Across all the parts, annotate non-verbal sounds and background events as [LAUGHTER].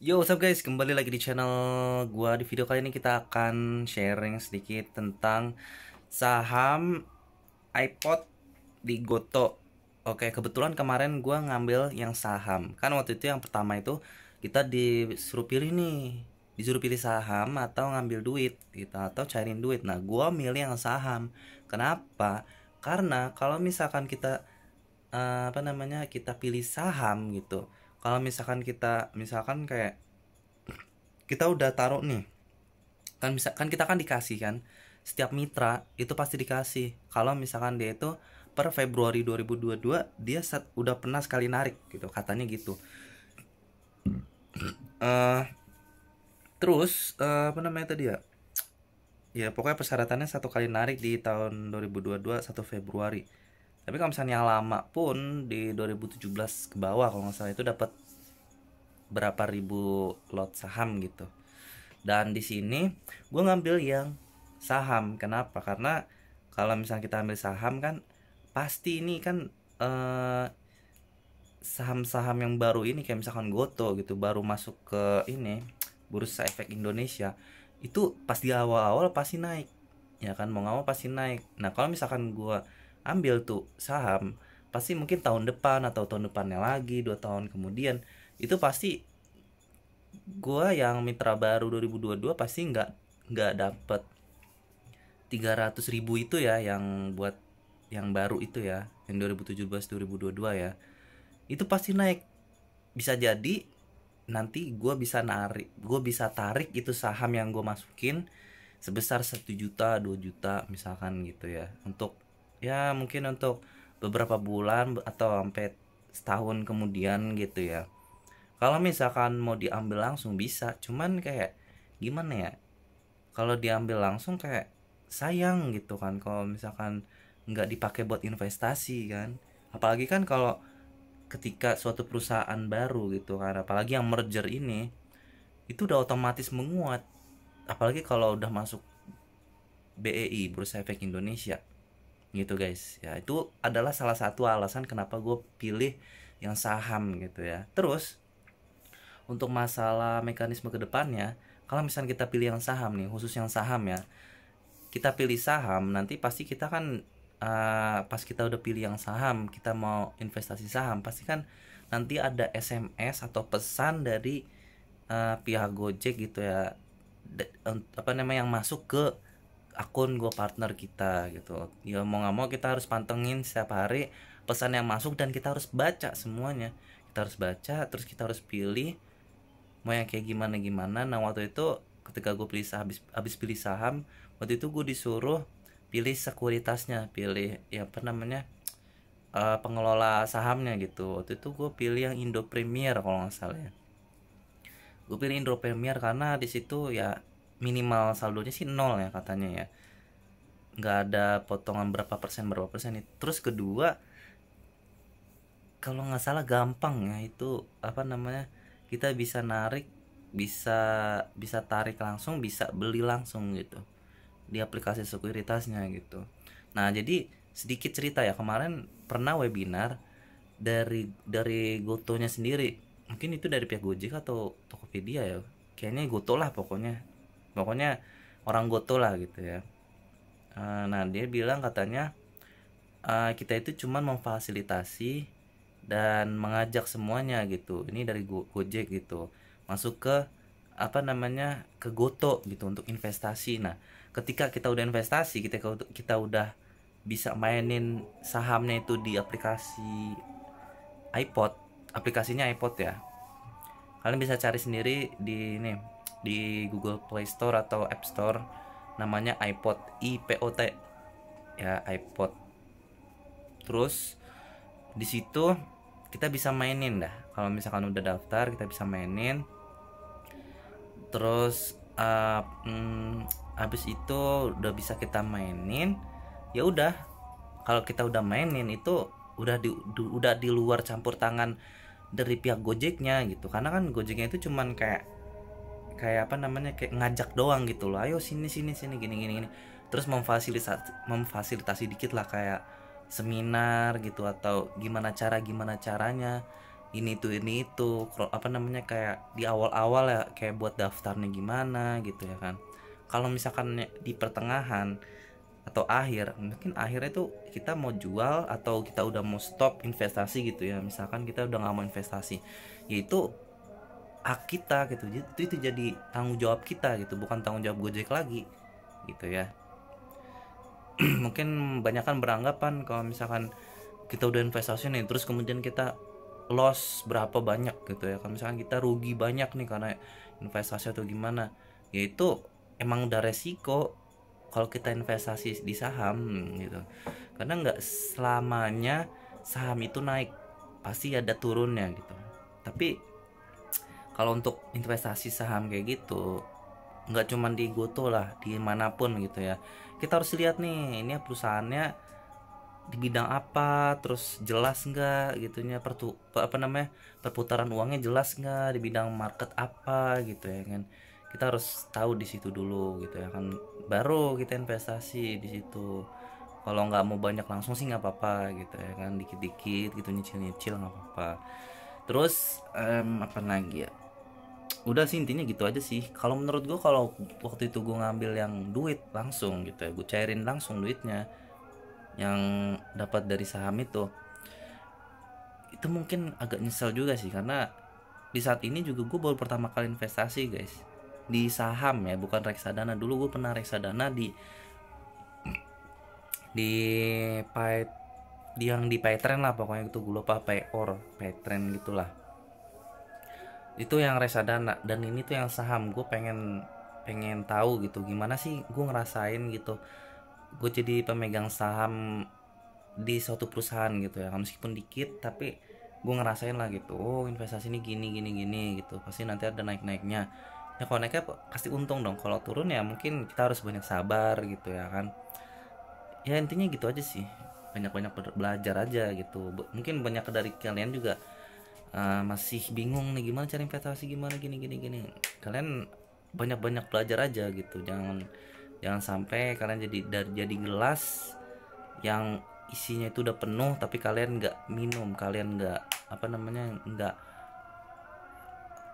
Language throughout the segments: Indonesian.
Yo, what's up guys? Kembali lagi di channel gua. Di video kali ini kita akan sharing sedikit tentang saham iPod di Goto. Oke, kebetulan kemarin gua ngambil yang saham. Kan waktu itu yang pertama itu kita disuruh pilih nih, disuruh pilih saham atau ngambil duit gitu atau cariin duit. Nah, gua milih yang saham. Kenapa? Karena kalau misalkan kita uh, apa namanya? kita pilih saham gitu kalau misalkan kita misalkan kayak kita udah taruh nih kan bisa kan kita kan dikasih kan setiap mitra itu pasti dikasih kalau misalkan dia itu per Februari 2022 dia set, udah pernah sekali narik gitu katanya gitu uh, terus uh, apa namanya tadi ya ya pokoknya persyaratannya satu kali narik di tahun 2022 1 Februari tapi kalau misalnya lama pun di 2017 ke bawah kalau nggak salah itu dapat berapa ribu lot saham gitu dan di sini gue ngambil yang saham kenapa karena kalau misalnya kita ambil saham kan pasti ini kan saham eh, saham-saham yang baru ini kayak misalkan Goto gitu baru masuk ke ini bursa efek Indonesia itu pasti awal-awal pasti naik ya kan mau nggak mau pasti naik nah kalau misalkan gue ambil tuh saham pasti mungkin tahun depan atau tahun depannya lagi dua tahun kemudian itu pasti gue yang mitra baru 2022 pasti nggak nggak dapet 300 ribu itu ya yang buat yang baru itu ya yang 2017 2022 ya itu pasti naik bisa jadi nanti gue bisa narik gue bisa tarik itu saham yang gue masukin sebesar 1 juta 2 juta misalkan gitu ya untuk ya mungkin untuk beberapa bulan atau sampai setahun kemudian gitu ya kalau misalkan mau diambil langsung bisa cuman kayak gimana ya kalau diambil langsung kayak sayang gitu kan kalau misalkan nggak dipakai buat investasi kan apalagi kan kalau ketika suatu perusahaan baru gitu kan apalagi yang merger ini itu udah otomatis menguat apalagi kalau udah masuk BEI Bursa Efek Indonesia gitu guys ya itu adalah salah satu alasan kenapa gue pilih yang saham gitu ya terus untuk masalah mekanisme kedepannya kalau misalnya kita pilih yang saham nih khusus yang saham ya kita pilih saham nanti pasti kita kan uh, pas kita udah pilih yang saham kita mau investasi saham pasti kan nanti ada SMS atau pesan dari uh, pihak Gojek gitu ya De, apa namanya yang masuk ke akun gue partner kita gitu ya mau nggak mau kita harus pantengin setiap hari pesan yang masuk dan kita harus baca semuanya kita harus baca terus kita harus pilih mau yang kayak gimana gimana nah waktu itu ketika gue pilih habis habis pilih saham waktu itu gue disuruh pilih sekuritasnya pilih ya apa namanya uh, pengelola sahamnya gitu waktu itu gue pilih yang Indo Premier kalau nggak salah ya gue pilih Indo Premier karena di situ ya minimal saldonya sih nol ya katanya ya nggak ada potongan berapa persen berapa persen nih terus kedua kalau nggak salah gampang ya itu apa namanya kita bisa narik bisa bisa tarik langsung bisa beli langsung gitu di aplikasi sekuritasnya gitu nah jadi sedikit cerita ya kemarin pernah webinar dari dari gotonya sendiri mungkin itu dari pihak Gojek atau Tokopedia ya kayaknya Goto lah pokoknya pokoknya orang goto lah gitu ya eh, nah dia bilang katanya eh, kita itu cuma memfasilitasi dan mengajak semuanya gitu ini dari Gojek gitu masuk ke apa namanya ke goto gitu untuk investasi nah ketika kita udah investasi kita kita udah bisa mainin sahamnya itu di aplikasi iPod aplikasinya iPod ya kalian bisa cari sendiri di ini di Google Play Store atau App Store namanya iPod IPOT ya iPod terus di situ kita bisa mainin dah kalau misalkan udah daftar kita bisa mainin terus uh, hmm, itu udah bisa kita mainin ya udah kalau kita udah mainin itu udah di udah di luar campur tangan dari pihak Gojeknya gitu karena kan Gojeknya itu cuman kayak kayak apa namanya kayak ngajak doang gitu loh ayo sini sini sini gini gini gini terus memfasilitasi memfasilitasi dikit lah kayak seminar gitu atau gimana cara gimana caranya ini itu ini itu apa namanya kayak di awal-awal ya kayak buat daftarnya gimana gitu ya kan kalau misalkan ya, di pertengahan atau akhir mungkin akhirnya itu kita mau jual atau kita udah mau stop investasi gitu ya misalkan kita udah nggak mau investasi yaitu hak kita gitu itu itu jadi tanggung jawab kita gitu bukan tanggung jawab Gojek lagi gitu ya [CLEARS THROAT] mungkin banyak kan beranggapan kalau misalkan kita udah investasi nih terus kemudian kita loss berapa banyak gitu ya kalau misalkan kita rugi banyak nih karena investasi atau gimana yaitu emang udah resiko kalau kita investasi di saham gitu karena nggak selamanya saham itu naik pasti ada turunnya gitu tapi kalau untuk investasi saham kayak gitu nggak cuma di goto lah dimanapun gitu ya kita harus lihat nih ini perusahaannya di bidang apa terus jelas nggak gitunya pertu apa namanya perputaran uangnya jelas nggak di bidang market apa gitu ya kan kita harus tahu di situ dulu gitu ya kan baru kita investasi di situ kalau nggak mau banyak langsung sih nggak apa-apa gitu ya kan dikit-dikit gitu nyicil-nyicil nggak apa-apa terus um, apa lagi ya udah sih intinya gitu aja sih kalau menurut gue kalau waktu itu gue ngambil yang duit langsung gitu ya gue cairin langsung duitnya yang dapat dari saham itu itu mungkin agak nyesel juga sih karena di saat ini juga gue baru pertama kali investasi guys di saham ya bukan reksadana dulu gue pernah reksadana di di pay di yang di Paytrend lah pokoknya itu gue lupa or Paytrend gitulah itu yang reksadana dan ini tuh yang saham gue pengen pengen tahu gitu gimana sih gue ngerasain gitu gue jadi pemegang saham di suatu perusahaan gitu ya meskipun dikit tapi gue ngerasain lah gitu oh investasi ini gini gini gini gitu pasti nanti ada naik naiknya ya kalau naiknya pasti untung dong kalau turun ya mungkin kita harus banyak sabar gitu ya kan ya intinya gitu aja sih banyak banyak belajar aja gitu mungkin banyak dari kalian juga Eh, masih bingung nih gimana cari investasi gimana gini gini gini kalian banyak banyak belajar aja gitu jangan jangan sampai kalian jadi dari jadi gelas yang isinya itu udah penuh tapi kalian nggak minum kalian nggak apa namanya nggak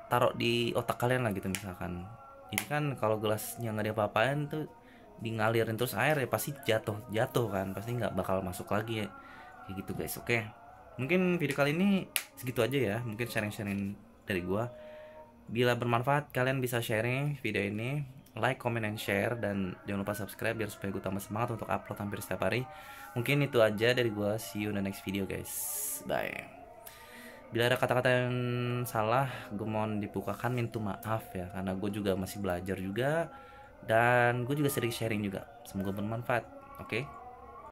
taruh di otak kalian lah gitu misalkan ini kan kalau gelasnya nggak ada apa-apain tuh di ngalirin terus air ya pasti jatuh jatuh kan pasti nggak bakal masuk lagi ya kayak gitu guys oke okay? Mungkin video kali ini segitu aja ya. Mungkin sharing-sharing dari gue Bila bermanfaat, kalian bisa sharing video ini, like, comment, and share, dan jangan lupa subscribe biar supaya gue tambah semangat untuk upload hampir setiap hari. Mungkin itu aja dari gue. See you in the next video, guys. Bye. Bila ada kata-kata yang salah, gue mohon dibukakan minta maaf ya, karena gue juga masih belajar juga, dan gue juga sering sharing juga. Semoga bermanfaat. Oke. Okay?